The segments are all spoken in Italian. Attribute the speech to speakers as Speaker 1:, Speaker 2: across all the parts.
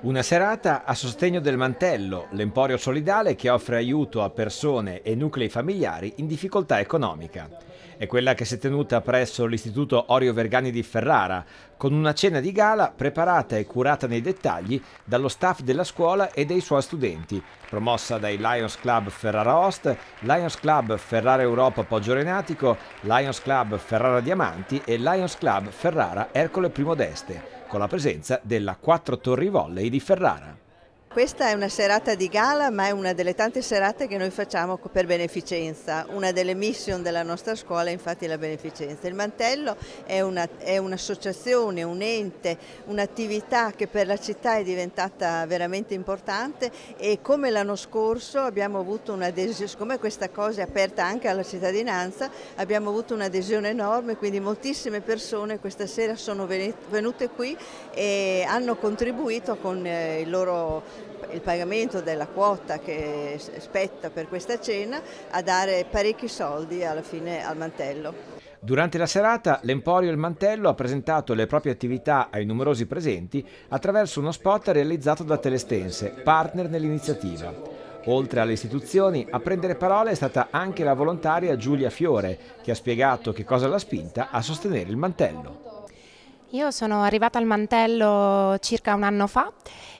Speaker 1: Una serata a sostegno del Mantello, l'emporio solidale che offre aiuto a persone e nuclei familiari in difficoltà economica. È quella che si è tenuta presso l'Istituto Orio Vergani di Ferrara, con una cena di gala preparata e curata nei dettagli dallo staff della scuola e dei suoi studenti, promossa dai Lions Club Ferrara Ost, Lions Club Ferrara Europa Poggio Renatico, Lions Club Ferrara Diamanti e Lions Club Ferrara Ercole Primodeste con la presenza della Quattro Torri Volley di Ferrara.
Speaker 2: Questa è una serata di gala, ma è una delle tante serate che noi facciamo per beneficenza. Una delle mission della nostra scuola è infatti la beneficenza. Il Mantello è, un'associazione, un, un ente, un'attività che per la città è diventata veramente importante e come l'anno scorso abbiamo avuto un'adesione, siccome questa cosa è aperta anche alla cittadinanza, abbiamo avuto un'adesione enorme, quindi moltissime persone questa sera sono venute qui e hanno contribuito con eh, il loro il pagamento della quota che spetta per questa cena a dare parecchi soldi alla fine al mantello.
Speaker 1: Durante la serata l'Emporio il Mantello ha presentato le proprie attività ai numerosi presenti attraverso uno spot realizzato da Telestense, partner nell'iniziativa. Oltre alle istituzioni, a prendere parola è stata anche la volontaria Giulia Fiore, che ha spiegato che cosa l'ha spinta a sostenere il mantello.
Speaker 3: Io sono arrivata al mantello circa un anno fa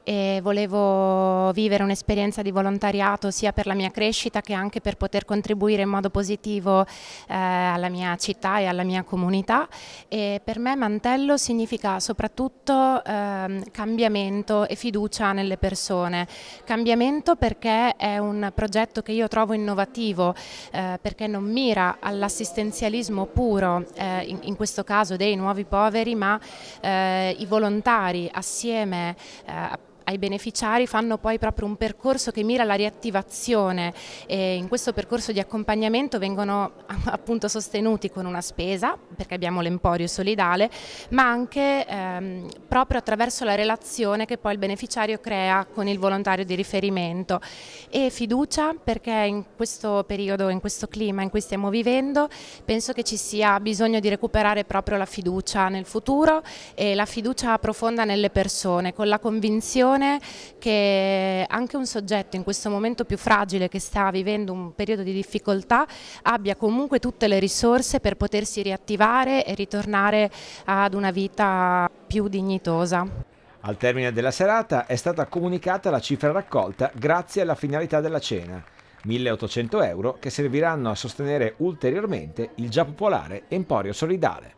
Speaker 3: e volevo vivere un'esperienza di volontariato sia per la mia crescita che anche per poter contribuire in modo positivo eh, alla mia città e alla mia comunità e per me Mantello significa soprattutto eh, cambiamento e fiducia nelle persone. Cambiamento perché è un progetto che io trovo innovativo, eh, perché non mira all'assistenzialismo puro, eh, in, in, questo caso dei nuovi poveri, ma eh, i volontari assieme eh, ai beneficiari fanno poi proprio un percorso che mira alla riattivazione e in questo percorso di accompagnamento vengono appunto sostenuti con una spesa perché abbiamo l'emporio solidale ma anche ehm, proprio attraverso la relazione che poi il beneficiario crea con il volontario di riferimento e fiducia perché in questo periodo, in questo clima in cui stiamo vivendo penso che ci sia bisogno di recuperare proprio la fiducia nel futuro e la fiducia profonda nelle persone con la convinzione persone che anche un soggetto in questo momento più fragile che sta vivendo un periodo di difficoltà abbia comunque tutte le risorse per potersi riattivare e ritornare ad una vita più dignitosa.
Speaker 1: Al termine della serata è stata comunicata la cifra raccolta grazie alla finalità della cena, 1.800 euro che serviranno a sostenere ulteriormente il già popolare Emporio Solidale.